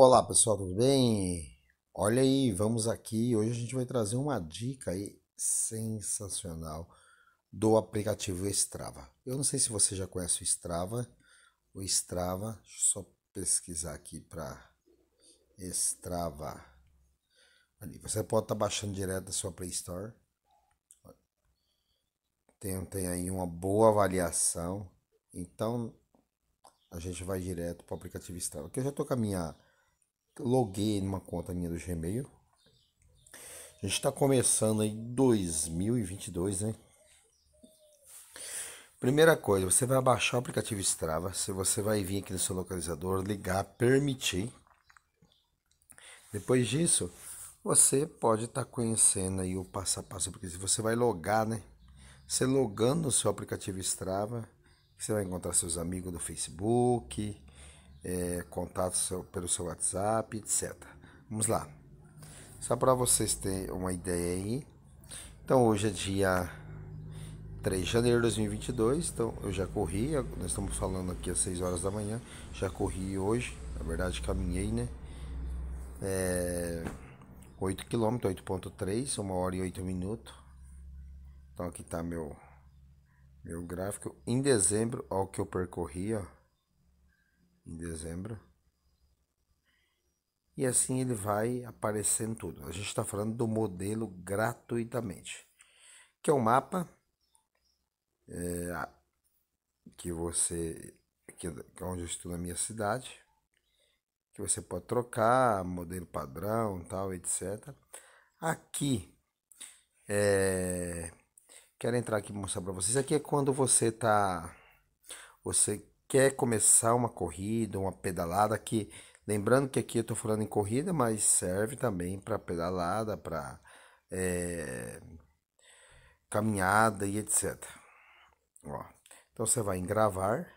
Olá pessoal, tudo bem? Olha aí, vamos aqui. Hoje a gente vai trazer uma dica aí sensacional do aplicativo Strava. Eu não sei se você já conhece o Strava. O Strava, deixa eu só pesquisar aqui para Strava. Ali, você pode estar tá baixando direto da sua Play Store. Tem, tem aí uma boa avaliação. Então a gente vai direto para o aplicativo Strava. Aqui eu já estou com a minha loguei numa conta minha do Gmail. A gente está começando aí 2022, né? Primeira coisa, você vai baixar o aplicativo Strava. Se você vai vir aqui no seu localizador, ligar, permitir. Depois disso, você pode estar tá conhecendo aí o passo a passo, porque você vai logar, né? Você logando no seu aplicativo Strava, você vai encontrar seus amigos do Facebook, é, contato seu, pelo seu WhatsApp, etc. Vamos lá. Só para vocês terem uma ideia aí. Então hoje é dia 3 de janeiro de 2022. Então eu já corri, nós estamos falando aqui às 6 horas da manhã. Já corri hoje, na verdade caminhei, né? É, 8 km, 8.3, 1 hora e 8 minutos. Então aqui está meu meu gráfico em dezembro ao que eu percorri, ó em dezembro. E assim ele vai aparecendo tudo. A gente está falando do modelo gratuitamente, que é um mapa é, que você, que, que é onde eu estou na minha cidade, que você pode trocar, modelo padrão, tal, etc. Aqui, é, quero entrar aqui e mostrar para vocês. Aqui é quando você tá, você quer começar uma corrida, uma pedalada que lembrando que aqui eu estou falando em corrida, mas serve também para pedalada, para é, eh, caminhada e etc. Ó, então você vai em gravar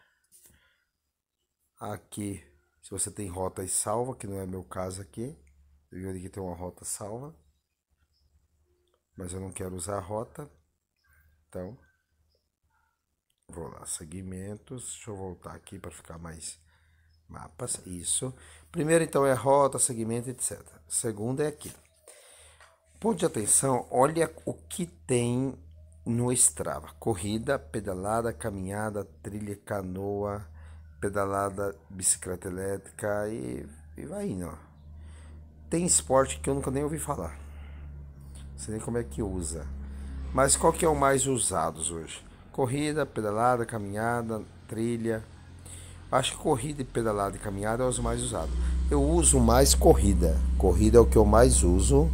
aqui. Se você tem rota salva, que não é meu caso aqui, eu vi que tem uma rota salva, mas eu não quero usar a rota, então Vou lá, segmentos. Deixa eu voltar aqui para ficar mais mapas. Isso. Primeiro, então, é rota, segmento, etc. Segundo é aqui. Ponto de atenção, olha o que tem no Strava. Corrida, pedalada, caminhada, trilha, canoa, pedalada, bicicleta elétrica e, e vai indo. Ó. Tem esporte que eu nunca nem ouvi falar. Não sei nem como é que usa. Mas qual que é o mais usados hoje? Corrida, pedalada, caminhada, trilha. Acho que corrida, e pedalada e caminhada é os mais usados. Eu uso mais corrida. Corrida é o que eu mais uso.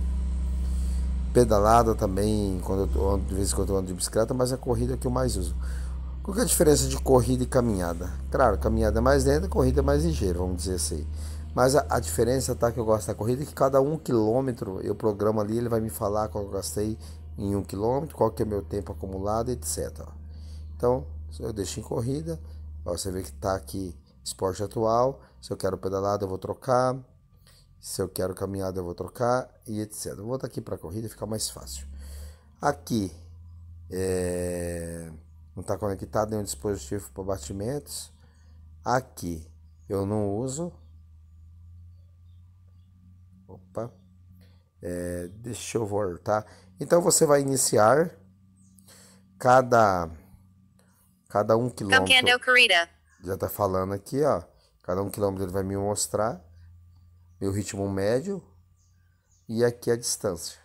Pedalada também, quando eu de vez em quando eu ando de bicicleta, mas é a corrida é o que eu mais uso. Qual que é a diferença de corrida e caminhada? Claro, caminhada é mais lenta, corrida é mais ligeira, vamos dizer assim. Mas a, a, diferença tá que eu gosto da corrida é que cada um quilômetro eu programo ali, ele vai me falar qual eu gastei em um quilômetro, qual que é o meu tempo acumulado, etc. Então, eu deixo em corrida, você vê que está aqui esporte atual, se eu quero pedalada eu vou trocar, se eu quero caminhada eu vou trocar e etc. Eu vou botar aqui para corrida, fica mais fácil. Aqui é, não está conectado nenhum dispositivo para batimentos. Aqui eu não uso. Opa, é, deixa eu voltar. Então você vai iniciar cada Cada um quilômetro. Já tá falando aqui, ó. Cada um quilômetro ele vai me mostrar meu ritmo médio e aqui a distância.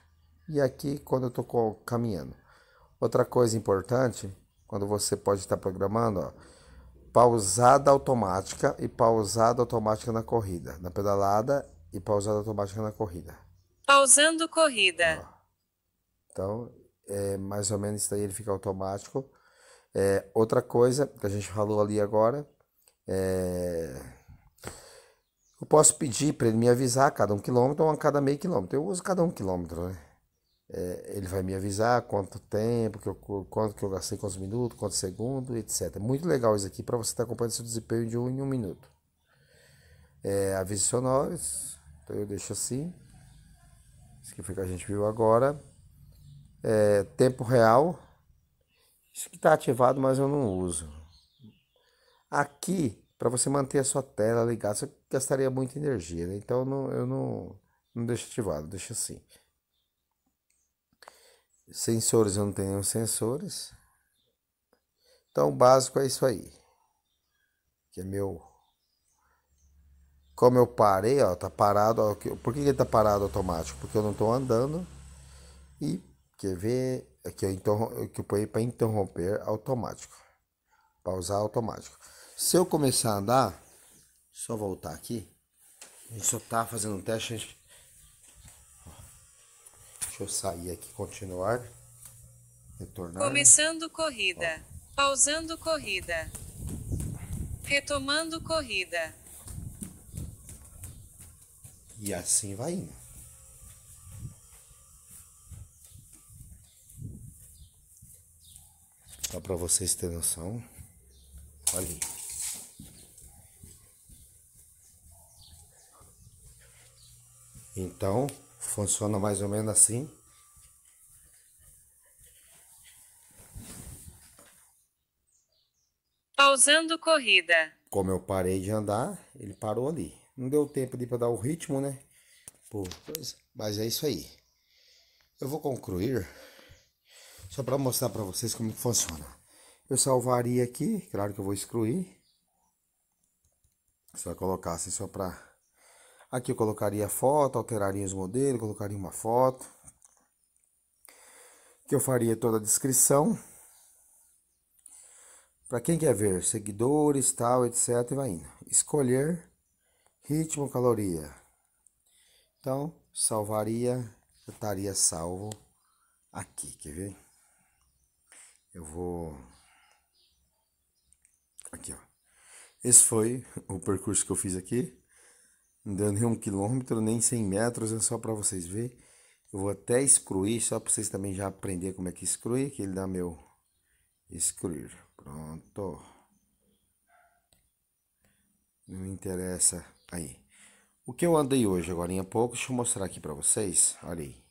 E aqui quando eu tô caminhando. Outra coisa importante, quando você pode estar tá programando, ó, pausada automática e pausada automática na corrida, na pedalada e pausada automática na corrida. Pausando corrida. Ó. Então, é mais ou menos isso daí, ele fica automático. É, outra coisa que a gente falou ali agora é. Eu posso pedir para ele me avisar a cada um quilômetro ou a cada meio quilômetro. Eu uso cada um quilômetro, né? É, ele vai me avisar quanto tempo, que eu, quanto que eu gastei, quantos minutos, quantos segundos, etc. Muito legal isso aqui para você estar tá acompanhando seu desempenho de um em um minuto. É, avisos sonoros, então eu deixo assim. Isso que foi que a gente viu agora. É, tempo real, isso que está ativado, mas eu não uso. Aqui, para você manter a sua tela ligada, você gastaria muita energia, né? Então eu não, eu não, não deixo ativado, deixa assim. Sensores, eu não tenho nenhum sensores. Então o básico é isso aí. Que é meu. Como eu parei, ó, tá parado. Ó, por que ele tá parado automático? Porque eu não tô andando. E quer ver? É que, eu é que eu ponho para interromper automático. Pausar automático. Se eu começar a andar, só voltar aqui. A gente só tá fazendo um teste. Gente... Deixa eu sair aqui, continuar. Retornar. Começando corrida. Ó. Pausando corrida. Retomando corrida. E assim vai indo. para vocês terem noção. Olha. Então, funciona mais ou menos assim. Pausando corrida. Como eu parei de andar, ele parou ali. Não deu tempo de para dar o ritmo, né? Pô, é. mas é isso aí. Eu vou concluir só para mostrar para vocês como funciona. Eu salvaria aqui, claro que eu vou excluir. Só colocar assim só para... Aqui eu colocaria foto, alteraria os modelos, colocaria uma foto. Que eu faria toda a descrição. Para quem quer ver, seguidores, tal, etc, e vai indo. Escolher ritmo, caloria. Então, salvaria, eu estaria salvo aqui, quer ver? Eu vou Aqui, ó. Esse foi o percurso que eu fiz aqui. Não deu nem um quilômetro, nem 100 metros, é só para vocês verem. Eu vou até excluir, só para vocês também já aprender como é que exclui, que ele dá meu excluir. Pronto. Não interessa aí. O que eu andei hoje, agora em pouco, deixa eu mostrar aqui para vocês. Olha aí.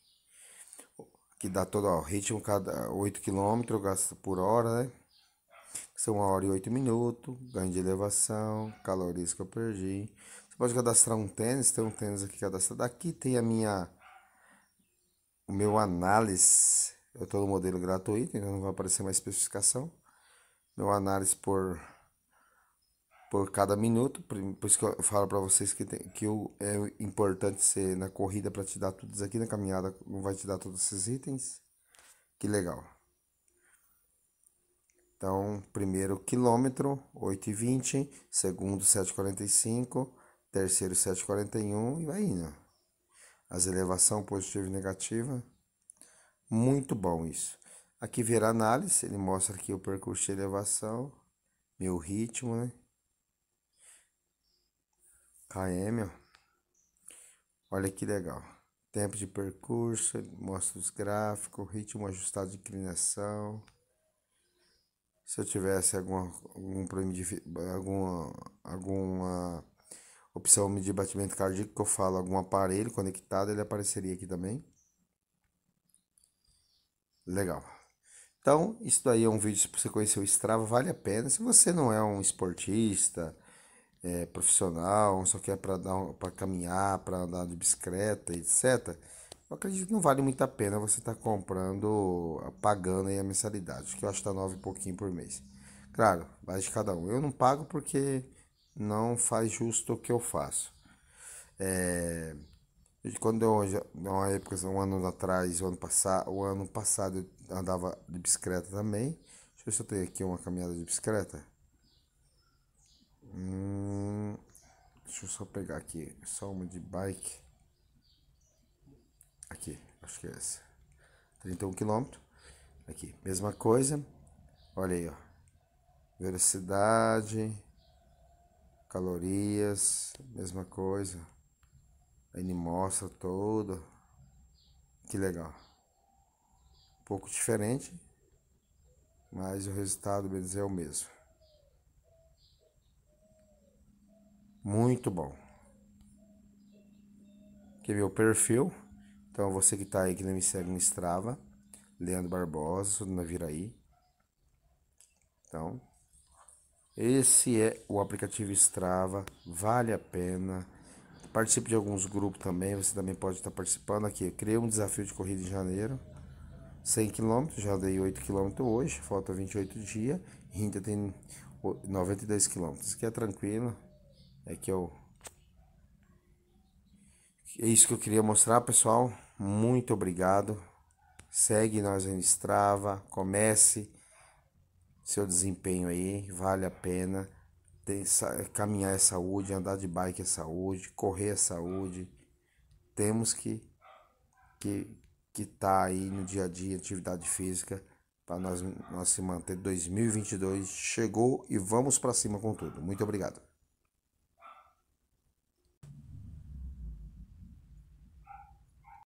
Que dá todo, o ritmo cada 8 km por hora, né? são 1 hora e 8 minutos, ganho de elevação, calorias que eu perdi. Você pode cadastrar um tênis, tem um tênis aqui cadastrado. Aqui tem a minha o meu análise. Eu estou no modelo gratuito, então não vai aparecer mais especificação. Meu análise por por cada minuto, por isso que eu falo para vocês que, tem, que eu, é importante ser na corrida para te dar tudo isso aqui, na caminhada não vai te dar todos esses itens. Que legal. Então, primeiro quilômetro, 8,20, segundo 7,45, terceiro 7,41 e vai indo. As elevação positiva e negativa. Muito bom isso. Aqui vira análise, ele mostra aqui o percurso de elevação, meu ritmo, né? KM, ó. Olha que legal. Tempo de percurso, mostra os gráficos, ritmo ajustado de inclinação se eu tivesse alguma, algum problema de, alguma, alguma opção de batimento cardíaco que eu falo, algum aparelho conectado, ele apareceria aqui também. Legal. Então, isso daí é um vídeo para você conhecer o Strava, vale a pena. Se você não é um esportista é, profissional, só quer para dar para caminhar, para andar de bicicleta, etc. Eu acredito que não vale muito a pena você estar tá comprando, pagando aí a mensalidade, que eu acho que tá nove e pouquinho por mês. Claro, vai de cada um. Eu não pago porque não faz justo o que eu faço. É, quando eu, uma época, um ano atrás, o ano passado, o ano passado eu andava de bicicleta também. Deixa eu ver se eu tenho aqui uma caminhada de bicicleta. Hum, deixa eu só pegar aqui, só uma de bike. Aqui, acho que é essa. 31 km. Aqui, mesma coisa. Olha aí, ó. Velocidade, calorias, mesma coisa. Aí ele mostra todo. Que legal. Um pouco diferente, mas o resultado, bem é o mesmo. Muito bom. Aqui é meu perfil. Então, você que está aí, que não me segue no Strava, Leandro Barbosa, sou do Naviraí. Então, esse é o aplicativo Strava, vale a pena. Participe de alguns grupos também, você também pode estar tá participando aqui. Eu criei um desafio de corrida em janeiro, 100 km, já dei 8 km hoje, falta 28 dias. Ainda tem 92 km, aqui é tranquilo, é que eu é isso que eu queria mostrar, pessoal. Muito obrigado. Segue nós no Strava, comece seu desempenho aí, vale a pena. Tem, caminhar é saúde, andar de bike é saúde, correr é saúde. Temos que que que tá aí no dia a dia, atividade física, para nós, nós se manter 2022 chegou e vamos para cima com tudo. Muito obrigado.